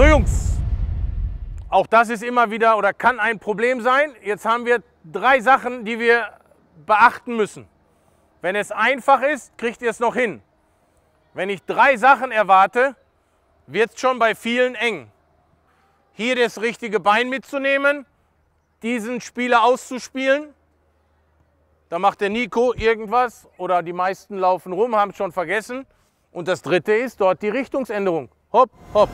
So Jungs, auch das ist immer wieder oder kann ein Problem sein. Jetzt haben wir drei Sachen, die wir beachten müssen. Wenn es einfach ist, kriegt ihr es noch hin. Wenn ich drei Sachen erwarte, wird es schon bei vielen eng. Hier das richtige Bein mitzunehmen, diesen Spieler auszuspielen. Da macht der Nico irgendwas oder die meisten laufen rum, haben es schon vergessen. Und das dritte ist dort die Richtungsänderung. Hopp, hopp.